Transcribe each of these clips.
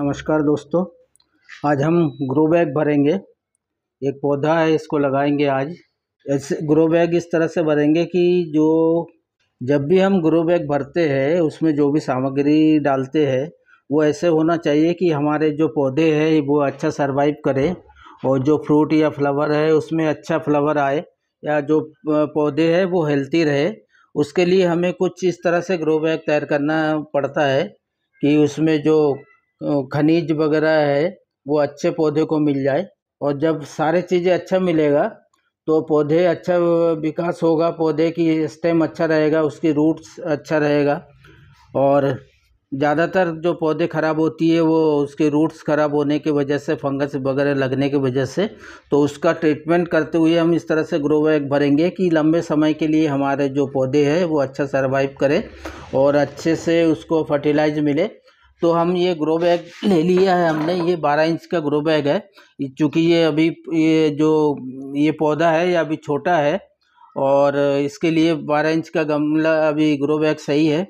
नमस्कार दोस्तों आज हम ग्रो बैग भरेंगे एक पौधा है इसको लगाएंगे आज ऐसे ग्रो बैग इस तरह से भरेंगे कि जो जब भी हम ग्रो बैग भरते हैं उसमें जो भी सामग्री डालते हैं वो ऐसे होना चाहिए कि हमारे जो पौधे हैं वो अच्छा सरवाइव करें और जो फ्रूट या फ्लावर है उसमें अच्छा फ्लावर आए या जो पौधे हैं वो हेल्थी रहे उसके लिए हमें कुछ इस तरह से ग्रो बैग तैयार करना पड़ता है कि उसमें जो खनिज वगैरह है वो अच्छे पौधे को मिल जाए और जब सारे चीज़ें अच्छा मिलेगा तो पौधे अच्छा विकास होगा पौधे की स्टेम अच्छा रहेगा उसकी रूट्स अच्छा रहेगा और ज़्यादातर जो पौधे ख़राब होती है वो उसके रूट्स ख़राब होने की वजह से फंगस वगैरह लगने की वजह से तो उसका ट्रीटमेंट करते हुए हम इस तरह से ग्रो बैग भरेंगे कि लंबे समय के लिए हमारे जो पौधे हैं वो अच्छा सर्वाइव करें और अच्छे से उसको फर्टिलाइज मिले तो हम ये ग्रो बैग ले लिया है हमने ये बारह इंच का ग्रो बैग है चूँकि ये अभी ये जो ये पौधा है ये अभी छोटा है और इसके लिए बारह इंच का गमला अभी ग्रो बैग सही है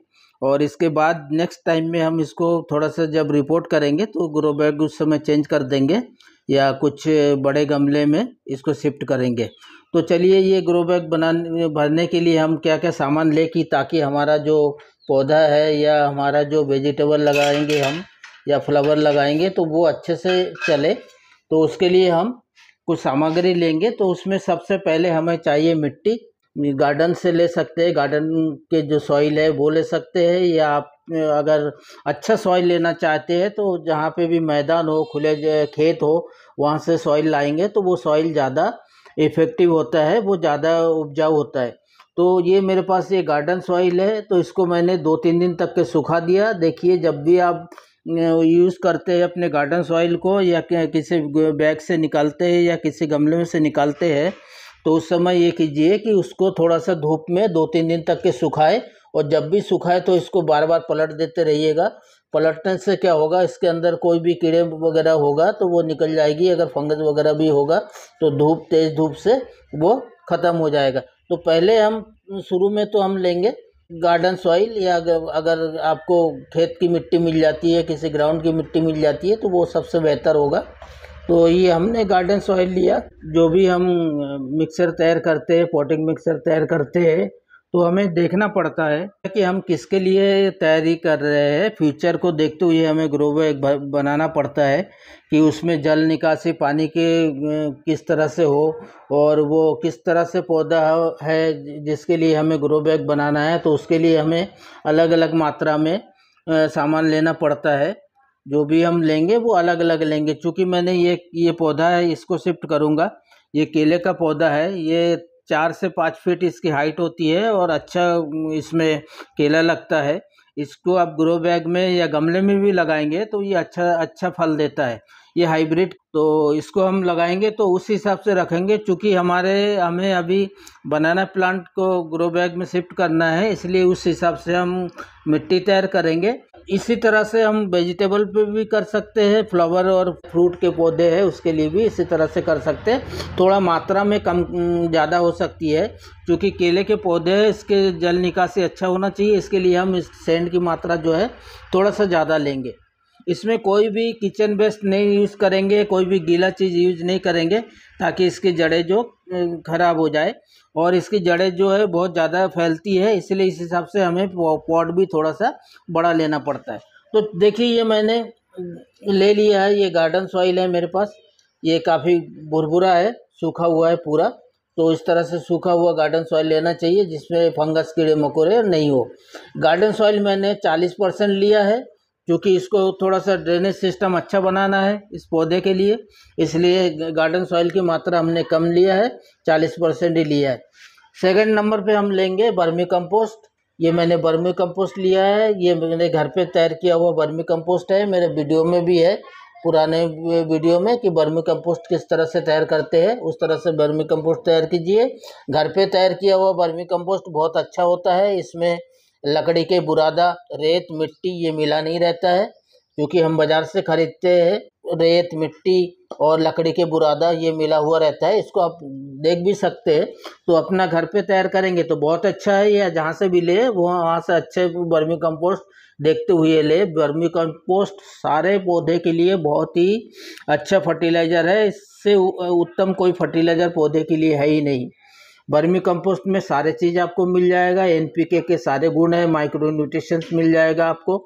और इसके बाद नेक्स्ट टाइम में हम इसको थोड़ा सा जब रिपोर्ट करेंगे तो ग्रो बैग उस समय चेंज कर देंगे या कुछ बड़े गमले में इसको शिफ्ट करेंगे तो चलिए ये ग्रो बैग बनाने भरने के लिए हम क्या क्या सामान ले कि ताकि हमारा जो पौधा है या हमारा जो वेजिटेबल लगाएंगे हम या फ्लावर लगाएंगे तो वो अच्छे से चले तो उसके लिए हम कुछ सामग्री लेंगे तो उसमें सबसे पहले हमें चाहिए मिट्टी गार्डन से ले सकते हैं गार्डन के जो सॉइल है वो ले सकते हैं या आप अगर अच्छा सॉइल लेना चाहते हैं तो जहाँ पे भी मैदान हो खुले खेत हो वहाँ से सॉइल लाएंगे तो वो सॉइल ज़्यादा इफ़ेक्टिव होता है वो ज़्यादा उपजाऊ होता है तो ये मेरे पास ये गार्डन सॉइल है तो इसको मैंने दो तीन दिन तक के सुखा दिया देखिए जब भी आप यूज़ करते हैं अपने गार्डन सॉइल को या किसी बैग से निकालते हैं या किसी गमले में से निकालते हैं तो उस समय ये कीजिए कि उसको थोड़ा सा धूप में दो तीन दिन तक के सुखाए और जब भी सुखाए तो इसको बार बार पलट देते रहिएगा पलटने से क्या होगा इसके अंदर कोई भी कीड़े वगैरह होगा तो वो निकल जाएगी अगर फंगस वगैरह भी होगा तो धूप तेज़ धूप से वो ख़त्म हो जाएगा तो पहले हम शुरू में तो हम लेंगे गार्डन सॉइल या अगर आपको खेत की मिट्टी मिल जाती है किसी ग्राउंड की मिट्टी मिल जाती है तो वो सबसे बेहतर होगा तो ये हमने गार्डन सॉइल लिया जो भी हम मिक्सर तैयार करते हैं पोटिंग मिक्सर तैयार करते हैं तो हमें देखना पड़ता है कि हम किसके लिए तैयारी कर रहे हैं फ्यूचर को देखते हुए हमें ग्रो बैग बनाना पड़ता है कि उसमें जल निकासी पानी के किस तरह से हो और वो किस तरह से पौधा है जिसके लिए हमें ग्रो बैग बनाना है तो उसके लिए हमें अलग अलग मात्रा में सामान लेना पड़ता है जो भी हम लेंगे वो अलग अलग लेंगे चूँकि मैंने ये ये पौधा है इसको शिफ्ट करूँगा ये केले का पौधा है ये चार से पाँच फीट इसकी हाइट होती है और अच्छा इसमें केला लगता है इसको आप ग्रो बैग में या गमले में भी लगाएंगे तो ये अच्छा अच्छा फल देता है ये हाइब्रिड तो इसको हम लगाएंगे तो उस हिसाब से रखेंगे चूँकि हमारे हमें अभी बनाना प्लांट को ग्रो बैग में शिफ्ट करना है इसलिए उस हिसाब से हम मिट्टी तैयार करेंगे इसी तरह से हम वेजिटेबल पे भी कर सकते हैं फ्लावर और फ्रूट के पौधे हैं उसके लिए भी इसी तरह से कर सकते हैं थोड़ा मात्रा में कम ज़्यादा हो सकती है क्योंकि केले के पौधे हैं इसके जल निकासी अच्छा होना चाहिए इसके लिए हम इस सेंड की मात्रा जो है थोड़ा सा ज़्यादा लेंगे इसमें कोई भी किचन वेस्ट नहीं यूज़ करेंगे कोई भी गीला चीज़ यूज नहीं करेंगे ताकि इसकी जड़ें जो ख़राब हो जाए और इसकी जड़ें जो है बहुत ज़्यादा फैलती है इसलिए इस हिसाब से हमें पॉट भी थोड़ा सा बड़ा लेना पड़ता है तो देखिए ये मैंने ले लिया है ये गार्डन सॉइल है मेरे पास ये काफ़ी भुरभुरा है सूखा हुआ है पूरा तो इस तरह से सूखा हुआ गार्डन सॉइल लेना चाहिए जिसमें फंगस कीड़े मकोड़े नहीं हो गार्डन सॉइल मैंने 40 परसेंट लिया है क्योंकि इसको थोड़ा सा ड्रेनेज सिस्टम अच्छा बनाना है इस पौधे के लिए इसलिए गार्डन सॉइल की मात्रा हमने कम लिया है चालीस परसेंट ही लिया है सेकंड नंबर पे हम लेंगे बर्मी कंपोस्ट ये मैंने बर्मी कंपोस्ट लिया है ये मैंने घर पे तैयार किया हुआ बर्मी कंपोस्ट है मेरे वीडियो में भी है पुराने वीडियो में कि बर्मी कंपोस्ट किस तरह से तैयार करते हैं उस तरह से बर्मी कंपोस्ट तैयार कीजिए घर पे तैयार किया हुआ बर्मी कंपोस्ट बहुत अच्छा होता है इसमें लकड़ी के बुरादा रेत मिट्टी ये मिला नहीं रहता है क्योंकि हम बाज़ार से ख़रीदते हैं रेत मिट्टी और लकड़ी के बुरादा ये मिला हुआ रहता है इसको आप देख भी सकते हैं तो अपना घर पे तैयार करेंगे तो बहुत अच्छा है या जहाँ से भी ले वो वहाँ से अच्छे बर्मी कंपोस्ट देखते हुए ले बर्मी कंपोस्ट सारे पौधे के लिए बहुत ही अच्छा फर्टिलाइज़र है इससे उत्तम कोई फर्टिलाइज़र पौधे के लिए है ही नहीं बर्मी कंपोस्ट में सारे चीज़ आपको मिल जाएगा एनपीके के सारे गुण है माइक्रो न्यूट्रिशंस मिल जाएगा आपको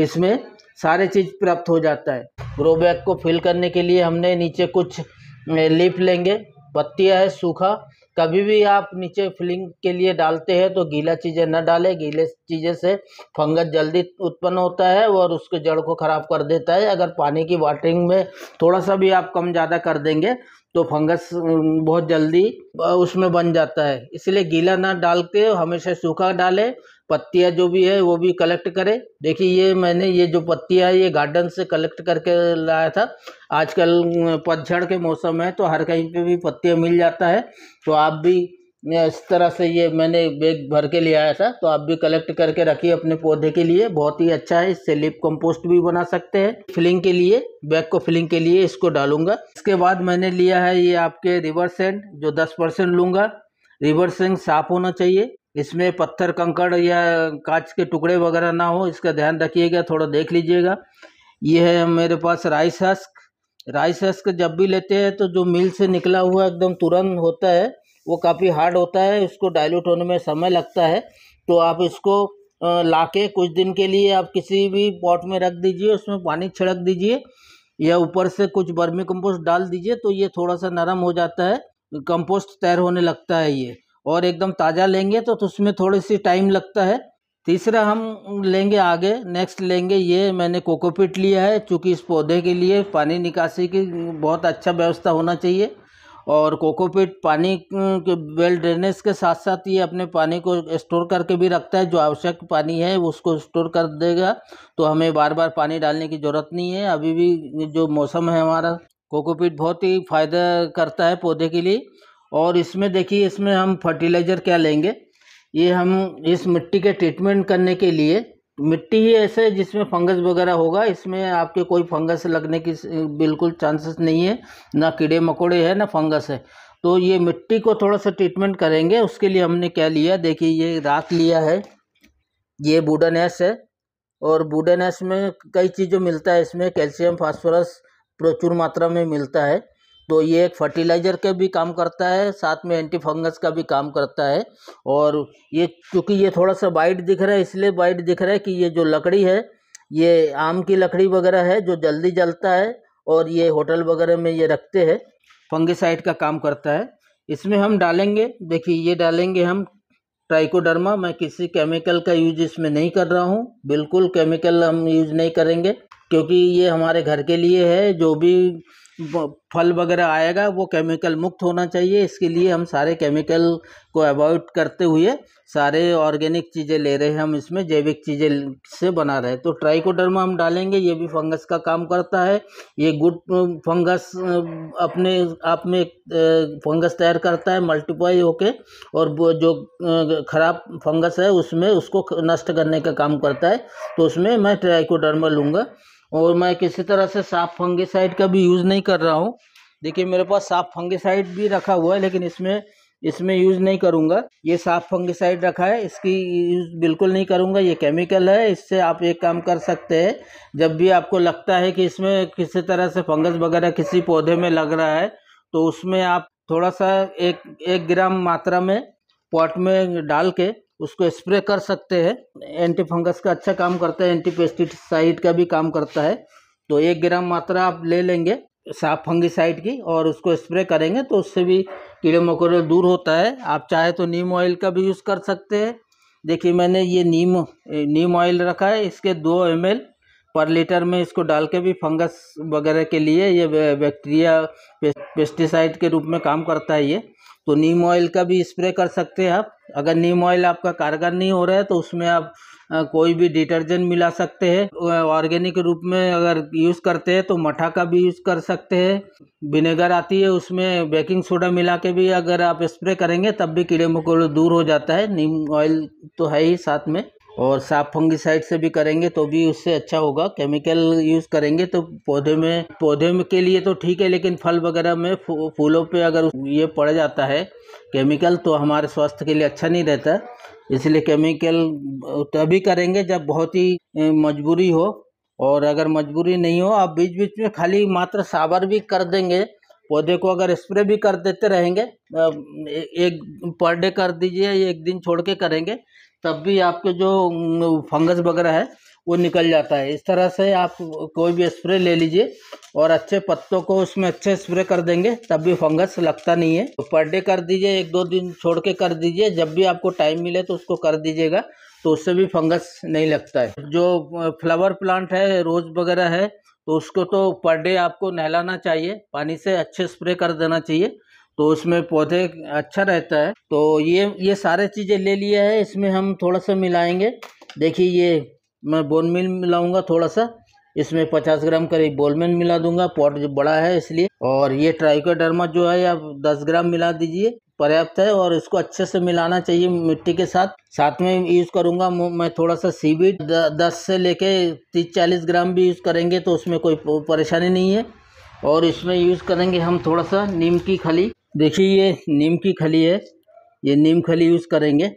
इसमें सारे चीज़ प्राप्त हो जाता है ग्रो बैग को फिल करने के लिए हमने नीचे कुछ लीप लेंगे पत्तियाँ है सूखा कभी भी आप नीचे फिलिंग के लिए डालते हैं तो गीला चीज़ें न डालें गीले चीज़ें से फंगस जल्दी उत्पन्न होता है और उसके जड़ को ख़राब कर देता है अगर पानी की वाटरिंग में थोड़ा सा भी आप कम ज़्यादा कर देंगे तो फंगस बहुत जल्दी उसमें बन जाता है इसलिए गीला ना डाल के हमेशा सूखा डालें पत्तियाँ जो भी है वो भी कलेक्ट करें देखिए ये मैंने ये जो पत्तियाँ ये गार्डन से कलेक्ट करके लाया था आजकल पतझड़ के मौसम है तो हर कहीं पे भी पत्तियाँ मिल जाता है तो आप भी इस तरह से ये मैंने बैग भर के ले आया था तो आप भी कलेक्ट करके रखिए अपने पौधे के लिए बहुत ही अच्छा है इससे लिप कंपोस्ट भी बना सकते हैं फिलिंग के लिए बैग को फिलिंग के लिए इसको डालूंगा इसके बाद मैंने लिया है ये आपके रिवर सेंड जो दस परसेंट लूँगा रिवर सेंड साफ होना चाहिए इसमें पत्थर कंकड़ या कांच के टुकड़े वगैरह ना हो इसका ध्यान रखिएगा थोड़ा देख लीजिएगा ये है मेरे पास राइस हस्क राइस हस्क जब भी लेते हैं तो जो मिल से निकला हुआ एकदम तुरंत होता है वो काफ़ी हार्ड होता है उसको डाइल्यूट होने में समय लगता है तो आप इसको ला के कुछ दिन के लिए आप किसी भी पॉट में रख दीजिए उसमें पानी छिड़क दीजिए या ऊपर से कुछ बर्मी कंपोस्ट डाल दीजिए तो ये थोड़ा सा नरम हो जाता है कंपोस्ट तैयार होने लगता है ये और एकदम ताज़ा लेंगे तो, तो उसमें थोड़ी सी टाइम लगता है तीसरा हम लेंगे आगे नेक्स्ट लेंगे ये मैंने कोकोपिट लिया है चूँकि इस पौधे के लिए पानी निकासी की बहुत अच्छा व्यवस्था होना चाहिए और कोकोपीट पानी के वेल ड्रेनेज के साथ साथ ये अपने पानी को स्टोर करके भी रखता है जो आवश्यक पानी है उसको स्टोर कर देगा तो हमें बार बार पानी डालने की ज़रूरत नहीं है अभी भी जो मौसम है हमारा कोकोपीट बहुत ही फ़ायदा करता है पौधे के लिए और इसमें देखिए इसमें हम फर्टिलाइज़र क्या लेंगे ये हम इस मिट्टी के ट्रीटमेंट करने के लिए मिट्टी ही ऐसे है जिसमें फंगस वगैरह होगा इसमें आपके कोई फंगस लगने की बिल्कुल चांसेस नहीं है ना कीड़े मकोड़े है ना फंगस है तो ये मिट्टी को थोड़ा सा ट्रीटमेंट करेंगे उसके लिए हमने क्या लिया देखिए ये राख लिया है ये बूडन एस है और बूडन एस में कई चीज़ें मिलता है इसमें कैल्शियम फॉस्फोरस प्रचुर मात्रा में मिलता है तो ये एक फर्टिलाइज़र का भी काम करता है साथ में एंटी फंगस का भी काम करता है और ये क्योंकि ये थोड़ा सा वाइट दिख रहा है इसलिए वाइट दिख रहा है कि ये जो लकड़ी है ये आम की लकड़ी वगैरह है जो जल्दी जलता है और ये होटल वगैरह में ये रखते हैं फंगिसाइड का काम करता है इसमें हम डालेंगे देखिए ये डालेंगे हम ट्राइकोडर्मा मैं किसी केमिकल का यूज इसमें नहीं कर रहा हूँ बिल्कुल केमिकल हम यूज नहीं करेंगे क्योंकि ये हमारे घर के लिए है जो भी फल वगैरह आएगा वो केमिकल मुक्त होना चाहिए इसके लिए हम सारे केमिकल को अवॉइड करते हुए सारे ऑर्गेनिक चीज़ें ले रहे हैं हम इसमें जैविक चीज़ें से बना रहे तो ट्राइकोडर्मा हम डालेंगे ये भी फंगस का काम करता है ये गुड फंगस अपने आप में फंगस तैयार करता है मल्टीप्लाई होके और जो ख़राब फंगस है उसमें उसको नष्ट करने का काम करता है तो उसमें मैं ट्राइकोडर्मा लूँगा और मैं किसी तरह से साफ फंगिसाइड का भी यूज़ नहीं कर रहा हूँ देखिए मेरे पास साफ फंगिसाइड भी रखा हुआ है लेकिन इसमें इसमें यूज़ नहीं करूँगा ये साफ फंगिसाइड रखा है इसकी यूज़ बिल्कुल नहीं करूँगा ये केमिकल है इससे आप एक काम कर सकते हैं जब भी आपको लगता है कि इसमें किसी तरह से फंगस वगैरह किसी पौधे में लग रहा है तो उसमें आप थोड़ा सा एक एक ग्राम मात्रा में पॉट में डाल के उसको स्प्रे कर सकते हैं एंटी फंगस का अच्छा काम करता है एंटी पेस्टिसाइड का भी काम करता है तो एक ग्राम मात्रा आप ले लेंगे साफ फंगिसाइड की और उसको स्प्रे करेंगे तो उससे भी कीड़े मकोड़े दूर होता है आप चाहे तो नीम ऑयल का भी यूज़ कर सकते हैं देखिए मैंने ये नीम नीम ऑयल रखा है इसके दो एम पर लीटर में इसको डाल के भी फंगस वगैरह के लिए ये बैक्टीरिया पेस्टिसाइड के रूप में काम करता है ये तो नीम ऑयल का भी स्प्रे कर सकते हैं आप अगर नीम ऑयल आपका कारगर नहीं हो रहा है तो उसमें आप कोई भी डिटर्जेंट मिला सकते हैं ऑर्गेनिक रूप में अगर यूज़ करते हैं तो मठा का भी यूज़ कर सकते हैं विनेगर आती है उसमें बेकिंग सोडा मिला के भी अगर आप स्प्रे करेंगे तब भी कीड़े मकोड़े दूर हो जाता है नीम ऑयल तो है ही साथ में और साफ फंगिसाइड से भी करेंगे तो भी उससे अच्छा होगा केमिकल यूज़ करेंगे तो पौधे में पौधे में के लिए तो ठीक है लेकिन फल वगैरह में फूलों पे अगर ये पड़ जाता है केमिकल तो हमारे स्वास्थ्य के लिए अच्छा नहीं रहता इसलिए केमिकल तभी करेंगे जब बहुत ही मजबूरी हो और अगर मजबूरी नहीं हो आप बीच बीच में खाली मात्र सावर भी कर देंगे पौधे को अगर स्प्रे भी कर देते रहेंगे एक पर डे कर दीजिए एक दिन छोड़ के करेंगे तब भी आपके जो फंगस वगैरह है वो निकल जाता है इस तरह से आप कोई भी स्प्रे ले लीजिए और अच्छे पत्तों को उसमें अच्छे स्प्रे कर देंगे तब भी फंगस लगता नहीं है तो पर डे कर दीजिए एक दो दिन छोड़ के कर दीजिए जब भी आपको टाइम मिले तो उसको कर दीजिएगा तो उससे भी फंगस नहीं लगता है जो फ्लावर प्लांट है रोज वगैरह है तो उसको तो पर डे आपको नहलाना चाहिए पानी से अच्छे स्प्रे कर देना चाहिए तो उसमें पौधे अच्छा रहता है तो ये ये सारे चीज़ें ले लिया है इसमें हम थोड़ा सा मिलाएंगे देखिए ये मैं बोन मिल मिलाऊंगा थोड़ा सा इसमें 50 ग्राम करीब बोलमेन मिला दूंगा पॉट जो बड़ा है इसलिए और ये ट्राइकोडर्मा जो है आप 10 ग्राम मिला दीजिए पर्याप्त है और इसको अच्छे से मिलाना चाहिए मिट्टी के साथ साथ में यूज़ करूँगा मैं थोड़ा सा सीबी दस से लेके तीस चालीस ग्राम भी यूज़ करेंगे तो उसमें कोई परेशानी नहीं है और इसमें यूज़ करेंगे हम थोड़ा सा नीम की खली देखिए ये नीम की खली है ये नीम खली यूज़ करेंगे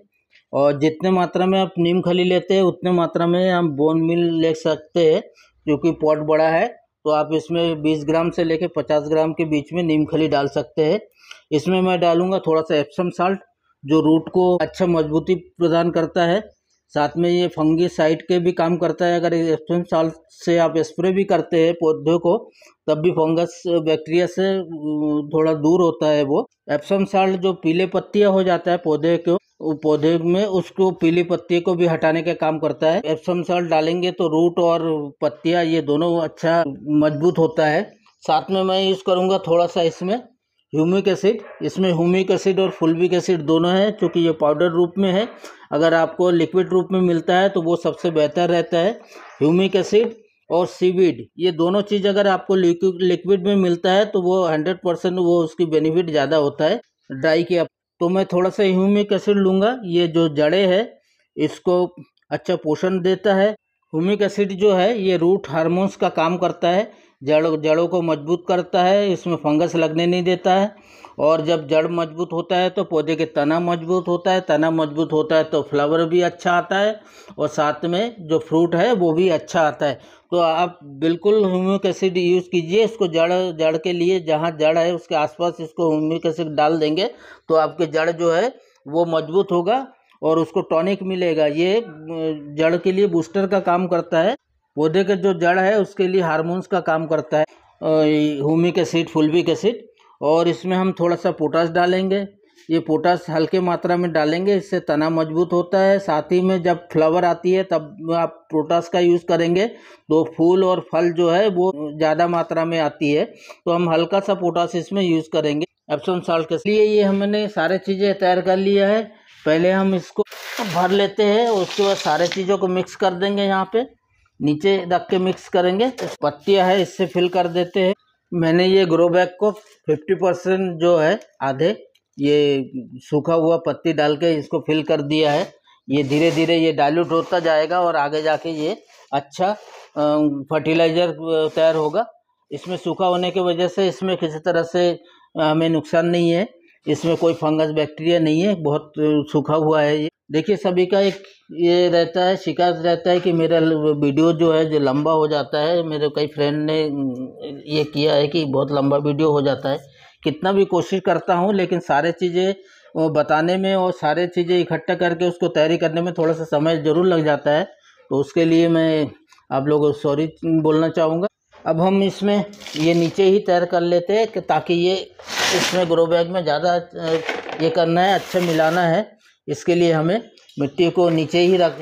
और जितने मात्रा में आप नीम खली लेते हैं उतने मात्रा में हम बोन मिल ले सकते हैं क्योंकि पॉट बड़ा है तो आप इसमें 20 ग्राम से लेकर 50 ग्राम के बीच में नीम खली डाल सकते हैं इसमें मैं डालूंगा थोड़ा सा एप्सम साल्ट जो रूट को अच्छा मजबूती प्रदान करता है साथ में ये फंगी साइड के भी काम करता है अगर स्पिन साल्ट से आप स्प्रे भी करते हैं पौधों को तब भी फंगस बैक्टीरिया से थोड़ा दूर होता है वो एप्सम साल्ट जो पीले पत्तियाँ हो जाता है पौधे को पौधे में उसको पीली पत्ती को भी हटाने का काम करता है एप्सम साल्ट डालेंगे तो रूट और पत्तियाँ ये दोनों अच्छा मजबूत होता है साथ में मैं यूज़ करूँगा थोड़ा सा इसमें ह्यूमिक एसिड इसमें ह्यूमिक एसिड और फुलविक एसिड दोनों हैं क्योंकि ये पाउडर रूप में है अगर आपको लिक्विड रूप में मिलता है तो वो सबसे बेहतर रहता है ह्यूमिक एसिड और सीविड ये दोनों चीज़ अगर आपको लिक्विड में मिलता है तो वो हंड्रेड परसेंट वो उसकी बेनिफिट ज़्यादा होता है ड्राई के तो मैं थोड़ा सा ह्यूमिक एसिड लूँगा ये जो जड़े है इसको अच्छा पोषण देता है ह्यूमिक एसिड जो है ये रूट हारमोन्स का काम करता है जड़ जड़ों को मजबूत करता है इसमें फंगस लगने नहीं देता है और जब जड़ मजबूत होता है तो पौधे के तना मजबूत होता है तना मजबूत होता है तो फ्लावर भी अच्छा आता है और साथ में जो फ्रूट है वो भी अच्छा आता है तो आप बिल्कुल ह्यूमिक एसिड यूज़ कीजिए इसको जड़ जड़ के लिए जहाँ जड़ है उसके आसपास इसको ह्यूमिक एसिड डाल देंगे तो आपके जड़ जो है वो मजबूत होगा और उसको टॉनिक मिलेगा ये जड़ के लिए बूस्टर का काम करता है पौधे के जो जड़ है उसके लिए हारमोन्स का काम करता है ह्यूमिक एसिड फुलविक एसिड और इसमें हम थोड़ा सा पोटास डालेंगे ये पोटास हल्के मात्रा में डालेंगे इससे तना मजबूत होता है साथ ही में जब फ्लावर आती है तब आप पोटास का यूज़ करेंगे तो फूल और फल जो है वो ज़्यादा मात्रा में आती है तो हम हल्का सा पोटास इसमें यूज़ करेंगे एप्सम साल्ट के लिए ये हमने सारे चीज़ें तैयार कर लिया है पहले हम इसको भर लेते हैं उसके बाद सारे चीज़ों को मिक्स कर देंगे यहाँ पर नीचे रख के मिक्स करेंगे पत्तियाँ है इससे फिल कर देते हैं मैंने ये ग्रो बैग को 50 परसेंट जो है आधे ये सूखा हुआ पत्ती डाल के इसको फिल कर दिया है ये धीरे धीरे ये डाइल्यूट होता जाएगा और आगे जाके ये अच्छा फर्टिलाइज़र तैयार होगा इसमें सूखा होने की वजह से इसमें किसी तरह से हमें नुकसान नहीं है इसमें कोई फंगस बैक्टीरिया नहीं है बहुत सूखा हुआ है ये देखिए सभी का एक ये रहता है शिकायत रहता है कि मेरा वीडियो जो है जो लंबा हो जाता है मेरे कई फ्रेंड ने ये किया है कि बहुत लंबा वीडियो हो जाता है कितना भी कोशिश करता हूँ लेकिन सारे चीज़ें बताने में और सारे चीज़ें इकट्ठा करके उसको तैयारी करने में थोड़ा सा समय ज़रूर लग जाता है तो उसके लिए मैं आप लोगों को सॉरी बोलना चाहूँगा अब हम इसमें ये नीचे ही तैर कर लेते हैं ताकि ये इसमें ग्रो बैग में ज़्यादा ये करना है अच्छा मिलाना है इसके लिए हमें मिट्टी को नीचे ही रख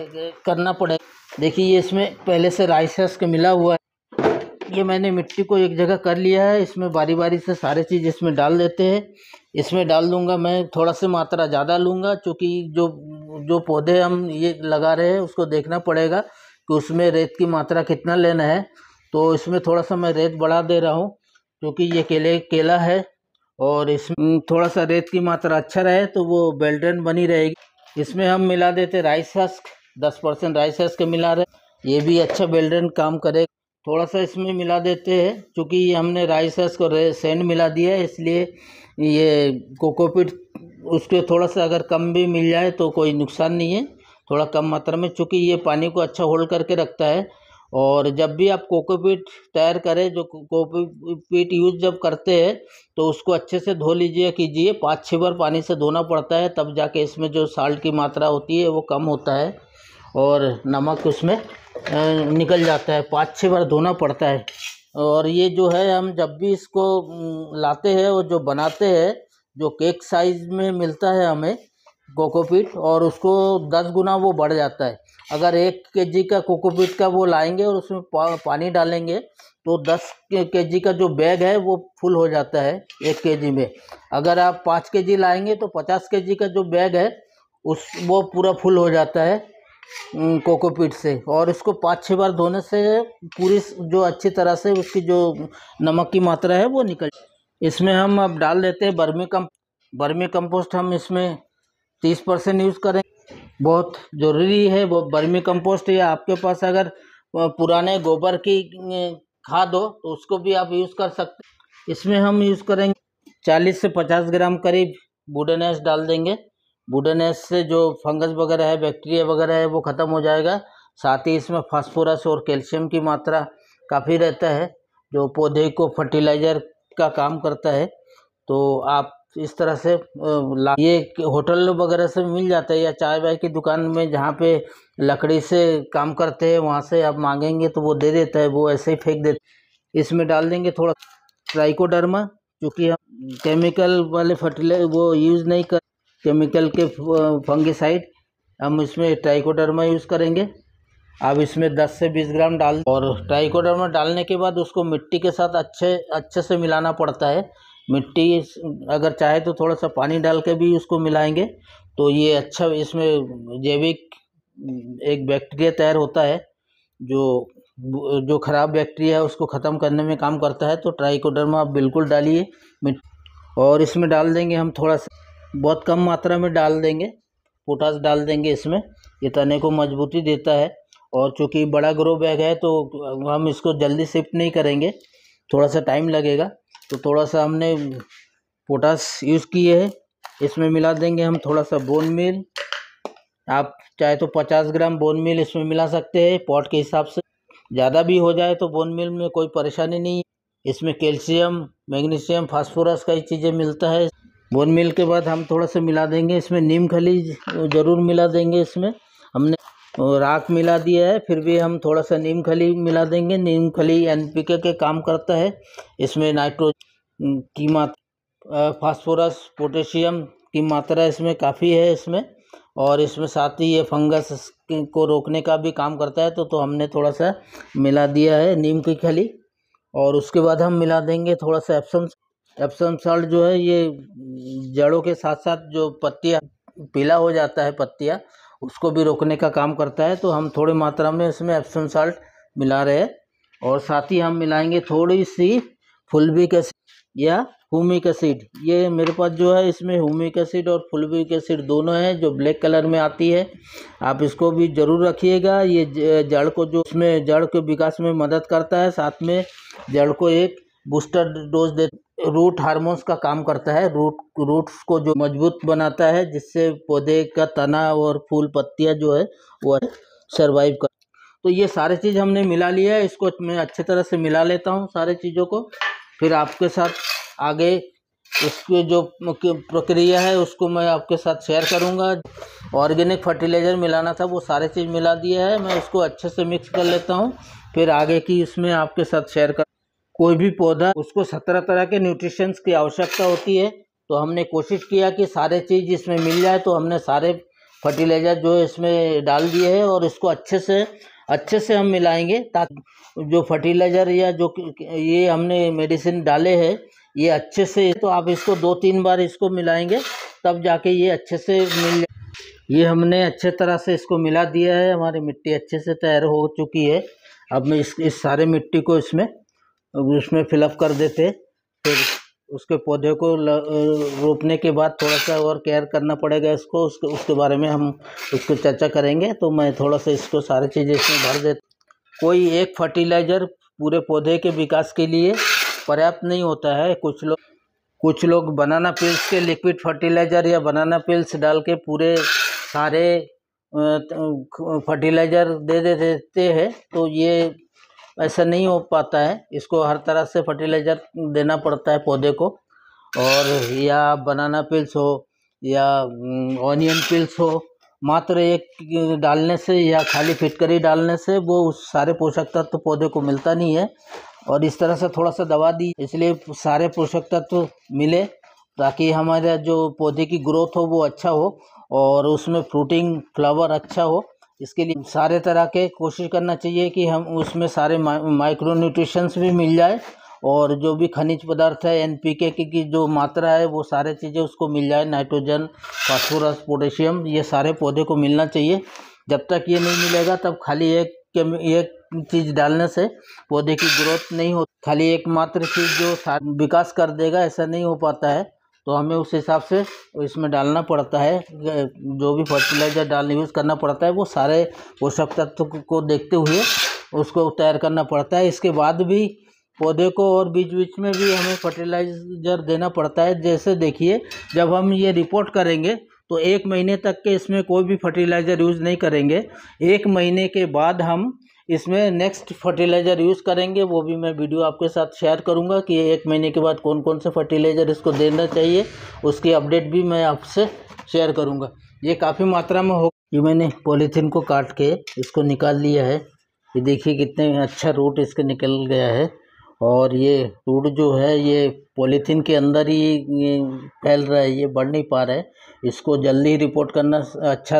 करना पड़ेगा देखिए ये इसमें पहले से राइस हस्क मिला हुआ है ये मैंने मिट्टी को एक जगह कर लिया है इसमें बारी बारी से सारे चीज़ इसमें डाल देते हैं इसमें डाल दूंगा मैं थोड़ा सा मात्रा ज़्यादा लूँगा क्योंकि जो जो पौधे हम ये लगा रहे हैं उसको देखना पड़ेगा कि उसमें रेत की मात्रा कितना लेना है तो इसमें थोड़ा सा मैं रेत बढ़ा दे रहा हूँ क्योंकि ये केले केला है और इसमें थोड़ा सा रेत की मात्रा अच्छा रहे तो वो बेल्टन बनी रहेगी इसमें हम मिला देते राइस हस्क दस परसेंट राइस हस्क मिला रहे ये भी अच्छा बेल्टन काम करे थोड़ा सा इसमें मिला देते हैं क्योंकि हमने राइस हस्क और सेंड मिला दिया है इसलिए ये कोकोपीट उसके थोड़ा सा अगर कम भी मिल जाए तो कोई नुकसान नहीं है थोड़ा कम मात्रा में चूँकि ये पानी को अच्छा होल्ड करके रखता है और जब भी आप कोकोपीट तैयार करें जो कोकोपीट यूज जब करते हैं तो उसको अच्छे से धो लीजिए कीजिए पाँच छः बार पानी से धोना पड़ता है तब जाके इसमें जो साल्ट की मात्रा होती है वो कम होता है और नमक उसमें निकल जाता है पाँच छः बार धोना पड़ता है और ये जो है हम जब भी इसको लाते हैं और जो बनाते हैं जो केक साइज़ में मिलता है हमें कोकोपीट और उसको दस गुना वो बढ़ जाता है अगर एक के जी का कोकोपीट का वो लाएंगे और उसमें पा, पानी डालेंगे तो दस के जी का जो बैग है वो फुल हो जाता है एक के जी में अगर आप पाँच के जी लाएंगे तो पचास के जी का जो बैग है उस वो पूरा फुल हो जाता है कोकोपीट से और इसको पाँच छः बार धोने से पूरी जो अच्छी तरह से उसकी जो नमक की मात्रा है वो निकल इसमें हम अब डाल देते हैं बर्मी कम बर्मी कंपोस्ट हम इसमें तीस परसेंट यूज़ करें बहुत ज़रूरी है वो बर्मी कम्पोस्ट या आपके पास अगर पुराने गोबर की खाद हो तो उसको भी आप यूज़ कर सकते इसमें हम यूज़ करेंगे चालीस से पचास ग्राम करीब बुडनैस डाल देंगे बुडनैस से जो फंगस वगैरह है बैक्टीरिया वगैरह है वो ख़त्म हो जाएगा साथ ही इसमें फास्फोरस और कैल्शियम की मात्रा काफ़ी रहता है जो पौधे को फर्टिलाइज़र का काम करता है तो आप तो इस तरह से ये होटल वगैरह से मिल जाता है या चाय वाय की दुकान में जहाँ पे लकड़ी से काम करते हैं वहाँ से आप मांगेंगे तो वो दे देता है वो ऐसे ही फेंक देते इसमें डाल देंगे थोड़ा ट्राइकोडर्मा क्योंकि हम केमिकल वाले फर्टिलाइज वो यूज़ नहीं कर केमिकल के फंगिसाइड हम इसमें ट्राइकोडर्मा यूज़ करेंगे आप इसमें 10 से 20 ग्राम डाल और ट्राइकोडर्मा डालने के बाद उसको मिट्टी के साथ अच्छे अच्छे से मिलाना पड़ता है मिट्टी अगर चाहे तो थोड़ा सा पानी डाल के भी उसको मिलाएंगे तो ये अच्छा इसमें जैविक एक बैक्टीरिया तैयार होता है जो जो ख़राब बैक्टीरिया है उसको ख़त्म करने में काम करता है तो ट्राइकोडर्मा आप बिल्कुल डालिए और इसमें डाल देंगे हम थोड़ा सा बहुत कम मात्रा में डाल देंगे पोटास डाल देंगे इसमें ये तने को मजबूती देता है और चूँकि बड़ा ग्रो बैग है तो हम इसको जल्दी शिफ्ट नहीं करेंगे थोड़ा सा टाइम लगेगा तो थोड़ा सा हमने पोटास यूज़ किए है इसमें मिला देंगे हम थोड़ा सा बोन मिल आप चाहे तो 50 ग्राम बोन मिल इसमें मिला सकते हैं पॉट के हिसाब से ज़्यादा भी हो जाए तो बोन मिल में कोई परेशानी नहीं इसमें कैल्शियम मैग्नीशियम फास्फोरस कई चीज़ें मिलता है बोन मिल के बाद हम थोड़ा सा मिला देंगे इसमें नीम खली ज़रूर मिला देंगे इसमें हमने राख मिला दिया है फिर भी हम थोड़ा सा नीम खली मिला देंगे नीम खली एन के काम करता है इसमें नाइट्रोजन की मात फास्फोरस पोटेशियम की मात्रा इसमें काफ़ी है इसमें और इसमें साथ ही ये फंगस को रोकने का भी काम करता है तो तो हमने थोड़ा सा मिला दिया है नीम की खली और उसके बाद हम मिला देंगे थोड़ा सा एप्सम एप्सम साल्ट जो है ये जड़ों के साथ साथ जो पत्तियाँ पीला हो जाता है पत्तियाँ उसको भी रोकने का काम करता है तो हम थोड़ी मात्रा में इसमें एप्सम साल्ट मिला रहे हैं और साथ ही हम मिलाएंगे थोड़ी सी फुलबी के या हुमिक एसिड ये मेरे पास जो है इसमें हुमिक एसिड और फुलविक एसिड दोनों हैं जो ब्लैक कलर में आती है आप इसको भी ज़रूर रखिएगा ये जड़ को जो उसमें जड़ के विकास में मदद करता है साथ में जड़ को एक बूस्टर डोज दे रूट हार्मोन्स का काम करता है रूट रूट्स को जो मजबूत बनाता है जिससे पौधे का तना और फूल पत्तियाँ जो है वह सर्वाइव कर तो ये सारे चीज़ हमने मिला लिया है इसको मैं अच्छे तरह से मिला लेता हूँ सारे चीज़ों को फिर आपके साथ आगे उसकी जो प्रक्रिया है उसको मैं आपके साथ शेयर करूंगा ऑर्गेनिक फर्टिलाइज़र मिलाना था वो सारे चीज़ मिला दिया है मैं उसको अच्छे से मिक्स कर लेता हूँ फिर आगे की इसमें आपके साथ शेयर कर कोई भी पौधा उसको सत्रह तरह के न्यूट्रिशंस की आवश्यकता होती है तो हमने कोशिश किया कि सारे चीज़ इसमें मिल जाए तो हमने सारे फर्टिलाइज़र जो इसमें डाल दिए है और इसको अच्छे से अच्छे से हम मिलाएंगे ताकि जो फर्टिलाइज़र या जो ये हमने मेडिसिन डाले हैं ये अच्छे से तो आप इसको दो तीन बार इसको मिलाएंगे तब जाके ये अच्छे से मिल ये हमने अच्छे तरह से इसको मिला दिया है हमारी मिट्टी अच्छे से तैयार हो चुकी है अब मैं इस इस सारे मिट्टी को इसमें उसमें फिलअप कर देते फिर उसके पौधे को रोपने के बाद थोड़ा सा और केयर करना पड़ेगा इसको उसके उसके बारे में हम उसको चर्चा करेंगे तो मैं थोड़ा सा इसको सारी चीज़ें इसमें भर दे कोई एक फर्टिलाइज़र पूरे पौधे के विकास के लिए पर्याप्त नहीं होता है कुछ लोग कुछ लोग बनाना पिल्स के लिक्विड फर्टिलाइज़र या बनाना पिल्स डाल के पूरे सारे फर्टिलाइज़र दे देते हैं तो ये ऐसा नहीं हो पाता है इसको हर तरह से फर्टिलाइज़र देना पड़ता है पौधे को और या बनाना पिल्स हो या ऑनियन हम्म, पिल्स हो मात्र एक डालने से या खाली फिटकरी डालने से वो उस सारे पोषक तत्व पौधे को मिलता नहीं है और इस तरह से थोड़ा सा दवा दी इसलिए सारे पोषक तत्व मिले ताकि हमारे जो पौधे की ग्रोथ हो वो अच्छा हो और उसमें फ्रूटिंग फ्लावर अच्छा हो इसके लिए सारे तरह के कोशिश करना चाहिए कि हम उसमें सारे माइक्रो न्यूट्रिशंस भी मिल जाए और जो भी खनिज पदार्थ है एन पी के की जो मात्रा है वो सारे चीज़ें उसको मिल जाए नाइट्रोजन फास्फोरस पोटेशियम ये सारे पौधे को मिलना चाहिए जब तक ये नहीं मिलेगा तब खाली एक एक चीज़ डालने से पौधे की ग्रोथ नहीं हो खाली एकमात्र चीज़ जो विकास कर देगा ऐसा नहीं हो पाता है तो हमें उस हिसाब से इसमें डालना पड़ता है जो भी फर्टिलाइज़र डालने यूज़ करना पड़ता है वो सारे पोषक तत्व को देखते हुए उसको तैयार करना पड़ता है इसके बाद भी पौधे को और बीच बीच में भी हमें फर्टिलाइज़र देना पड़ता है जैसे देखिए जब हम ये रिपोर्ट करेंगे तो एक महीने तक के इसमें कोई भी फर्टिलाइज़र यूज़ नहीं करेंगे एक महीने के बाद हम इसमें नेक्स्ट फर्टिलाइज़र यूज़ करेंगे वो भी मैं वीडियो आपके साथ शेयर करूँगा कि एक महीने के बाद कौन कौन से फर्टिलाइज़र इसको देना चाहिए उसकी अपडेट भी मैं आपसे शेयर करूँगा ये काफ़ी मात्रा में हो ये मैंने पॉलीथीन को काट के इसको निकाल लिया है ये देखिए कितने अच्छा रूट इसके निकल गया है और ये फ्रूट जो है ये पॉलीथीन के अंदर ही फैल रहा है ये बढ़ नहीं पा रहा है इसको जल्दी रिपोर्ट करना अच्छा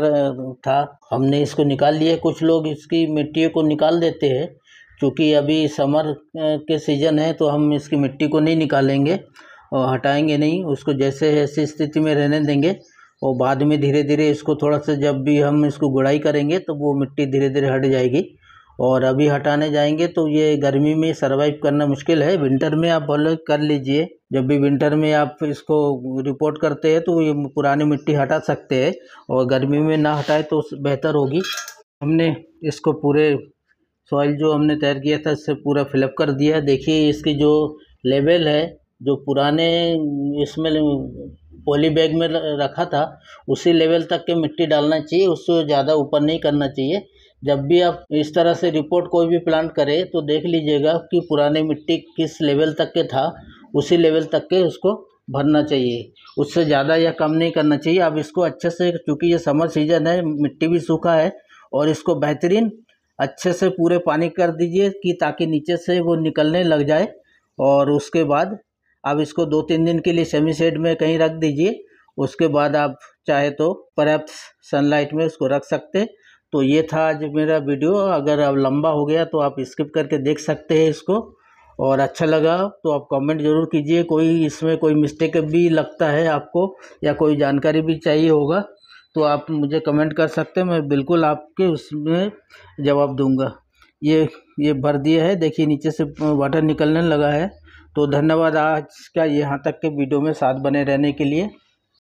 था हमने इसको निकाल लिया कुछ लोग इसकी मिट्टी को निकाल देते हैं क्योंकि अभी समर के सीज़न है तो हम इसकी मिट्टी को नहीं निकालेंगे और हटाएंगे नहीं उसको जैसे ऐसी स्थिति में रहने देंगे और बाद में धीरे धीरे इसको थोड़ा सा जब भी हम इसको गुड़ाई करेंगे तो वो मिट्टी धीरे धीरे हट जाएगी और अभी हटाने जाएंगे तो ये गर्मी में सर्वाइव करना मुश्किल है विंटर में आप भले कर लीजिए जब भी विंटर में आप इसको रिपोर्ट करते हैं तो ये पुरानी मिट्टी हटा सकते हैं और गर्मी में ना हटाए तो बेहतर होगी हमने इसको पूरे सॉइल जो हमने तैयार किया था इससे पूरा फिलअप कर दिया है देखिए इसकी जो लेवल है जो पुराने इसमें पॉली बैग में रखा था उसी लेवल तक के मिट्टी डालना चाहिए उससे ज़्यादा ऊपर नहीं करना चाहिए जब भी आप इस तरह से रिपोर्ट कोई भी प्लांट करें तो देख लीजिएगा कि पुराने मिट्टी किस लेवल तक के था उसी लेवल तक के उसको भरना चाहिए उससे ज़्यादा या कम नहीं करना चाहिए अब इसको अच्छे से क्योंकि ये समर सीजन है मिट्टी भी सूखा है और इसको बेहतरीन अच्छे से पूरे पानी कर दीजिए कि ताकि नीचे से वो निकलने लग जाए और उसके बाद आप इसको दो तीन दिन के लिए सेमी सेड में कहीं रख दीजिए उसके बाद आप चाहे तो पर्याप्त सनलाइट में उसको रख सकते तो ये था आज मेरा वीडियो अगर अब लंबा हो गया तो आप स्किप करके देख सकते हैं इसको और अच्छा लगा तो आप कमेंट ज़रूर कीजिए कोई इसमें कोई मिस्टेक भी लगता है आपको या कोई जानकारी भी चाहिए होगा तो आप मुझे कमेंट कर सकते हैं मैं बिल्कुल आपके उसमें जवाब दूंगा ये ये भर दिया है देखिए नीचे से वाटर निकलने लगा है तो धन्यवाद आज का यहाँ तक के वीडियो में साथ बने रहने के लिए